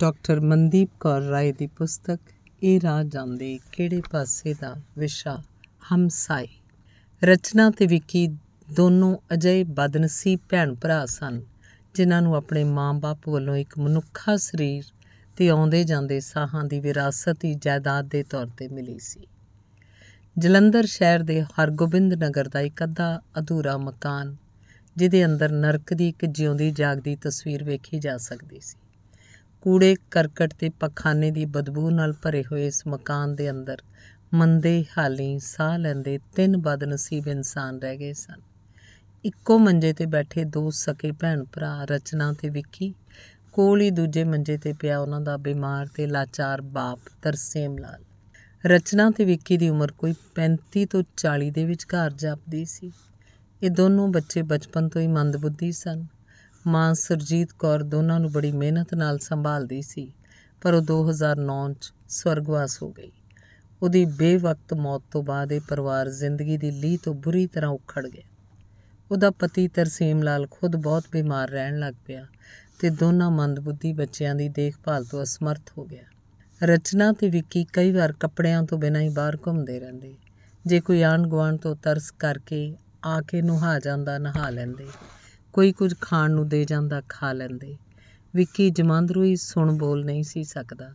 doctor Mandeep Kaur Rai ਦੀ ਪੁਸਤਕ ਇਹ ਰਾਹ ਜਾਂਦੇ ਕਿਹੜੇ ਪਾਸੇ ਦਾ ਵਿਸ਼ਾ ਹਮਸਾਈ ਰਚਨਾ ਤੇ ਵਿਕੀ ਦੋਨੋਂ ਅਜੇ ਬਦਨਸੀਬ ਭੈਣ ਭਰਾ ਸਨ ਜਿਨ੍ਹਾਂ ਨੂੰ ਆਪਣੇ ਮਾਂ-ਬਾਪ ਵੱਲੋਂ ਇੱਕ ਮਨੁੱਖਾ ਸਰੀਰ ਤੇ ਆਉਂਦੇ ਜਾਂਦੇ ਸਾਹਾਂ ਦੀ ਵਿਰਾਸਤ ਹੀ ਜਾਇਦਾਦ ਦੇ ਤੌਰ ਤੇ ਮਿਲੀ ਸੀ ਜਲੰਧਰ ਸ਼ਹਿਰ ਦੇ ਹਰਗੋਬਿੰਦ ਨਗਰ ਦਾ ਇੱਕ ਅੱਧਾ ਅਧੂਰਾ ਮਕਾਨ ਜਿਹਦੇ ਅੰਦਰ ਨਰਕ ਦੀ ਇੱਕ ਜਿਉਂਦੀ ਜਾਗਦੀ ਤਸਵੀਰ ਵੇਖੀ ਜਾ ਸਕਦੀ ਸੀ ਕੂੜੇ ਕਰਕਟ ਤੇ ਪਖਾਨੇ ਦੀ ਬਦਬੂ ਨਾਲ ਭਰੇ ਹੋਏ ਇਸ ਮਕਾਨ ਦੇ ਅੰਦਰ ਮੰਦੇ ਹਾਲੀ ਸਾਹ ਲੈਂਦੇ ਤਿੰਨ ਬਦਨਸੀਬ ਇਨਸਾਨ ਰਹਿ ਗਏ ਸਨ ਇੱਕੋ ਮੰਜੇ ਤੇ ਬੈਠੇ ਦੋ ਸਕੇ ਭੈਣ ਭਰਾ ਰਚਨਾ ਤੇ ਵਿੱਕੀ ਕੋਲ ਹੀ ਦੂਜੇ ਮੰਜੇ ਤੇ ਪਿਆ ਉਹਨਾਂ ਦਾ ਬਿਮਾਰ ਤੇ ਲਾਚਾਰ ਬਾਪ ਤਰਸੇਮ ਲਾਲ ਰਚਨਾ ਤੇ ਵਿੱਕੀ ਦੀ ਉਮਰ ਕੋਈ 35 ਤੋਂ 40 ਦੇ ਵਿਚਕਾਰ ਜਾਪਦੀ ਸੀ ਇਹ ਦੋਨੋਂ ਬੱਚੇ ਬਚਪਨ ਤੋਂ ਹੀ ਮੰਦਬੁੱਧੀ ਸਨ ਮਾਂ ਸਰਜੀਤ ਕੌਰ ਦੋਨਾਂ ਨੂੰ ਬੜੀ ਮਿਹਨਤ ਨਾਲ ਸੰਭਾਲਦੀ ਸੀ ਪਰ ਉਹ 2009 ਚ ਸਵਰਗਵਾਸ ਹੋ ਗਈ ਉਹਦੀ ਬੇਵਕਤ ਮੌਤ ਤੋਂ ਬਾਅਦ ਇਹ ਪਰਿਵਾਰ ਜ਼ਿੰਦਗੀ ਦੀ ਲੀਹ ਤੋਂ ਬੁਰੀ ਤਰ੍ਹਾਂ ਉਖੜ ਗਿਆ ਉਹਦਾ ਪਤੀ ਤਰਸੀਮ ਲਾਲ ਖੁਦ ਬਹੁਤ ਬਿਮਾਰ ਰਹਿਣ ਲੱਗ ਪਿਆ ਤੇ ਦੋਨਾਂ ਮੰਦਬੁੱਧੀ ਬੱਚਿਆਂ ਦੀ ਦੇਖਭਾਲ ਤੋਂ ਅਸਮਰਥ ਹੋ ਗਿਆ ਰਚਨਾ ਤੇ ਵਿੱਕੀ ਕਈ ਵਾਰ ਕੱਪੜਿਆਂ ਤੋਂ ਬਿਨਾਂ ਹੀ ਬਾਹਰ ਘੁੰਮਦੇ ਰਹਿੰਦੇ ਜੇ ਕੋਈ ਆਣ ਗਵਾਣ ਤੋਂ ਤਰਸ ਕਰਕੇ ਆ ਕੇ ਨੁਹਾ ਜਾਂਦਾ ਨਹਾ ਲੈਂਦੇ ਕੋਈ ਕੁਝ ਖਾਣ ਨੂੰ ਦੇ ਜਾਂਦਾ ਖਾ ਲੈਂਦੇ ਵਿੱਕੀ ਹੀ ਸੁਣ ਬੋਲ ਨਹੀਂ ਸੀ ਸਕਦਾ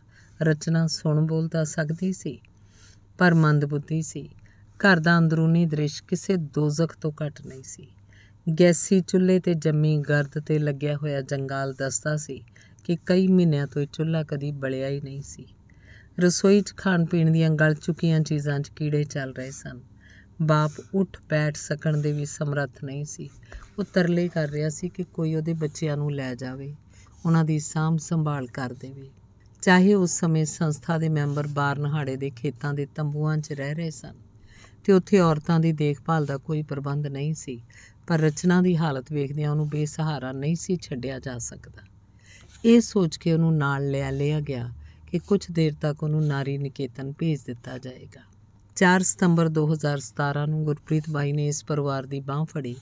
ਰਚਨਾ ਸੁਣ ਬੋਲ ਤਾਂ ਸਕਦੀ ਸੀ ਪਰ ਮੰਦਬੁੱਧੀ ਸੀ ਘਰ ਦਾ ਅੰਦਰੂਨੀ ਦ੍ਰਿਸ਼ ਕਿਸੇ ਦੋਜ਼ਖ ਤੋਂ ਘੱਟ ਨਹੀਂ ਸੀ ਗੈਸੀ ਚੁੱਲ੍ਹੇ ਤੇ ਜੰਮੀ ਗਰਦ ਤੇ ਲੱਗਿਆ ਹੋਇਆ ਜੰਗਾਲ ਦੱਸਦਾ ਸੀ ਕਿ ਕਈ ਮਹੀਨਿਆਂ ਤੋਂ ਇਹ ਚੁੱਲ੍ਹਾ ਕਦੀ ਬਲਿਆ ਹੀ ਨਹੀਂ ਸੀ ਰਸੋਈ 'ਚ ਖਾਣ ਪੀਣ ਦੀਆਂ ਗਲ ਚੁੱਕੀਆਂ ਚੀਜ਼ਾਂ 'ਚ ਕੀੜੇ ਚੱਲ ਰਹੇ ਸਨ ਬਾਪ ਉੱਠ ਬੈਠ ਸਕਣ ਦੇ ਵੀ ਸਮਰੱਥ ਨਹੀਂ ਸੀ ਉਹ ਤਰਲੇ ਕਰ ਰਿਹਾ ਸੀ ਕਿ ਕੋਈ ਉਹਦੇ ਬੱਚਿਆਂ ਨੂੰ ਲੈ ਜਾਵੇ ਉਹਨਾਂ ਦੀ ਸਾਂਭ ਸੰਭਾਲ ਕਰ ਦੇਵੇ ਚਾਹੇ ਉਸ ਸਮੇਂ ਸੰਸਥਾ ਦੇ ਮੈਂਬਰ ਬਾਰਨਹਾੜੇ ਦੇ ਖੇਤਾਂ ਦੇ ਤੰਬੂਆਂ 'ਚ ਰਹਿ ਰਹੇ ਸਨ ਤੇ ਉੱਥੇ ਔਰਤਾਂ ਦੀ ਦੇਖਭਾਲ ਦਾ ਕੋਈ ਪ੍ਰਬੰਧ ਨਹੀਂ ਸੀ ਪਰ ਰਚਨਾ ਦੀ ਹਾਲਤ ਵੇਖਦਿਆਂ ਉਹਨੂੰ ਬੇਸਹਾਰਾ ਨਹੀਂ ਸੀ ਛੱਡਿਆ ਜਾ ਸਕਦਾ ਇਹ ਸੋਚ ਕੇ ਉਹਨੂੰ ਨਾਲ ਲਿਆ ਲਿਆ ਗਿਆ ਕਿ ਕੁਝ ਦੇਰ ਤੱਕ ਉਹਨੂੰ ਨਾਰੀ ਨਿਕੇਤਨ ਭੇਜ ਦਿੱਤਾ ਜਾਏਗਾ 4 ਸਤੰਬਰ 2017 ਨੂੰ ਗੁਰਪ੍ਰੀਤ ਬਾਈ ਨੇ ਇਸ ਪਰਿਵਾਰ ਦੀ ਬਾਹ ਫੜੀ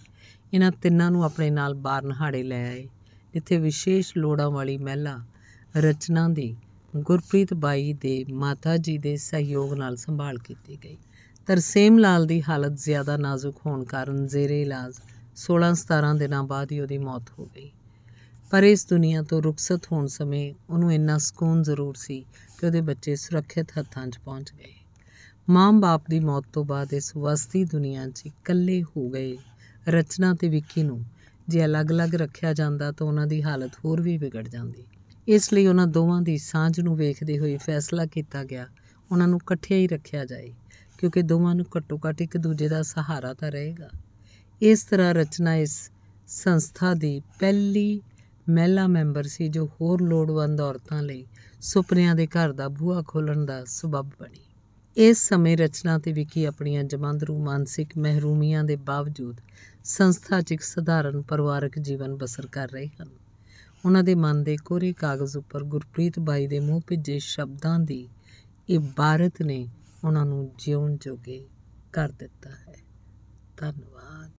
ਇਹਨਾਂ ਤਿੰਨਾਂ ਨੂੰ ਆਪਣੇ ਨਾਲ ਬਾਰਨਹਾੜੇ ਲੈ ਆਏ ਜਿੱਥੇ ਵਿਸ਼ੇਸ਼ ਲੋੜਾਂ ਵਾਲੀ ਮਹਿਲਾ ਰਚਨਾ ਦੀ ਗੁਰਪ੍ਰੀਤ ਬਾਈ ਦੇ ਮਾਤਾ ਜੀ ਦੇ ਸਹਿਯੋਗ ਨਾਲ ਸੰਭਾਲ ਕੀਤੀ ਗਈ ਤਰਸੇਮ ਲਾਲ ਦੀ ਹਾਲਤ ਜ਼ਿਆਦਾ ਨਾਜ਼ੁਕ ਹੋਣ ਕਾਰਨ ਜ਼ੇਰੇ ਇਲਾਜ 16-17 ਦਿਨਾਂ ਬਾਅਦ ਹੀ ਉਹਦੀ ਮੌਤ ਹੋ ਗਈ ਪਰ ਇਸ ਦੁਨੀਆ ਤੋਂ ਰੁਖਸਤ ਹੋਣ ਸਮੇਂ ਉਹਨੂੰ ਇੰਨਾ ਸਕੂਨ ਜ਼ਰੂਰ ਸੀ ਕਿ ਉਹਦੇ ਬੱਚੇ ਸੁਰੱਖਿਅਤ ਹੱਥਾਂ 'ਚ ਪਹੁੰਚ ਗਏ ਮਾਂ-ਬਾਪ ਦੀ ਮੌਤ ਤੋਂ ਬਾਅਦ ਇਸ ਵਸਤੀ ਦੁਨੀਆ 'ਚ ਇਕੱਲੇ ਹੋ ਗਏ ਰਚਨਾ ਤੇ ਵਿੱਕੀ ਨੂੰ ਜੇ ਅਲੱਗ-ਅਲੱਗ ਰੱਖਿਆ ਜਾਂਦਾ ਤਾਂ ਉਹਨਾਂ ਦੀ ਹਾਲਤ ਹੋਰ ਵੀ ਵਿਗੜ ਜਾਂਦੀ ਇਸ ਲਈ ਉਹਨਾਂ ਦੋਵਾਂ ਦੀ ਸਾਂਝ ਨੂੰ ਵੇਖਦੇ ਹੋਏ ਫੈਸਲਾ ਕੀਤਾ ਗਿਆ ਉਹਨਾਂ ਨੂੰ ਇਕੱਠਿਆਂ ਹੀ ਰੱਖਿਆ ਜਾਏ ਕਿਉਂਕਿ ਦੋਵਾਂ ਨੂੰ ਘੱਟੋ-ਘੱਟ ਇੱਕ ਦੂਜੇ ਦਾ ਸਹਾਰਾ ਤਾਂ ਰਹੇਗਾ ਇਸ ਤਰ੍ਹਾਂ ਰਚਨਾ ਇਸ ਸੰਸਥਾ ਦੀ ਪਹਿਲੀ ਮਹਿਲਾ ਮੈਂਬਰ ਸੀ ਜੋ ਹੋਰ ਲੋੜਵੰਦ ਔਰਤਾਂ ਲਈ ਸੁਪਨਿਆਂ ਦੇ ਘਰ ਦਾ ਬੂਹਾ ਖੋਲਣ ਦਾ ਸਬਬ ਬਣੀ ਇਸ ਸਮੇਂ ਰਚਨਾ ਤੇ ਵਿਕੀ ਆਪਣੀਆਂ ਜਮਾਂਦਰੂ ਮਾਨਸਿਕ ਮਹਿਰੂਮੀਆਂ ਦੇ ਬਾਵਜੂਦ ਸੰਸਥਾ 'ਚ ਇੱਕ ਸਧਾਰਨ ਪਰਿਵਾਰਕ ਜੀਵਨ ਬਸਰ ਕਰ ਰਹੇ ਹਨ ਉਹਨਾਂ ਦੇ ਮਨ ਦੇ ਕੋਰੇ ਕਾਗਜ਼ ਉੱਪਰ ਗੁਰਪ੍ਰੀਤ ਬਾਈ ਦੇ ਮੂੰਹ ਭਿੱਜੇ ਸ਼ਬਦਾਂ ਦੀ ਇਬਾਰਤ ਨੇ ਉਹਨਾਂ ਨੂੰ ਜਿਉਣ ਜੋਗੇ ਕਰ ਦਿੱਤਾ ਹੈ ਧੰਨਵਾਦ